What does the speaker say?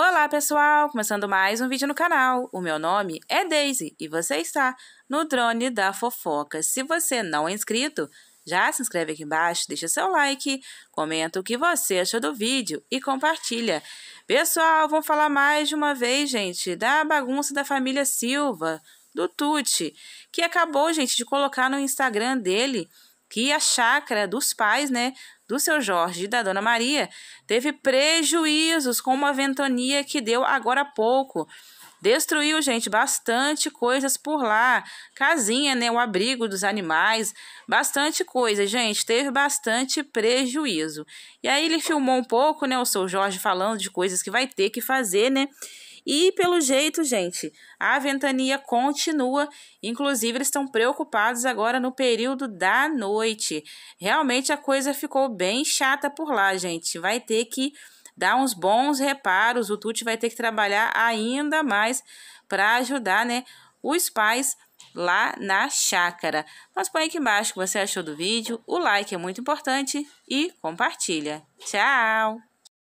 Olá pessoal, começando mais um vídeo no canal. O meu nome é Daisy e você está no Drone da Fofoca. Se você não é inscrito, já se inscreve aqui embaixo, deixa seu like, comenta o que você achou do vídeo e compartilha. Pessoal, vamos falar mais de uma vez, gente, da bagunça da família Silva, do Tuti, que acabou, gente, de colocar no Instagram dele que a chácara dos pais, né, do seu Jorge e da dona Maria, teve prejuízos com uma ventania que deu agora há pouco. Destruiu, gente, bastante coisas por lá. Casinha, né? O abrigo dos animais. Bastante coisa, gente. Teve bastante prejuízo. E aí ele filmou um pouco, né? O seu Jorge falando de coisas que vai ter que fazer, né? E pelo jeito, gente, a ventania continua. Inclusive, eles estão preocupados agora no período da noite. Realmente a coisa ficou bem chata por lá, gente. Vai ter que dar uns bons reparos. O Tuti vai ter que trabalhar ainda mais para ajudar, né, os pais lá na chácara. Mas põe aqui embaixo o que você achou do vídeo, o like é muito importante e compartilha. Tchau!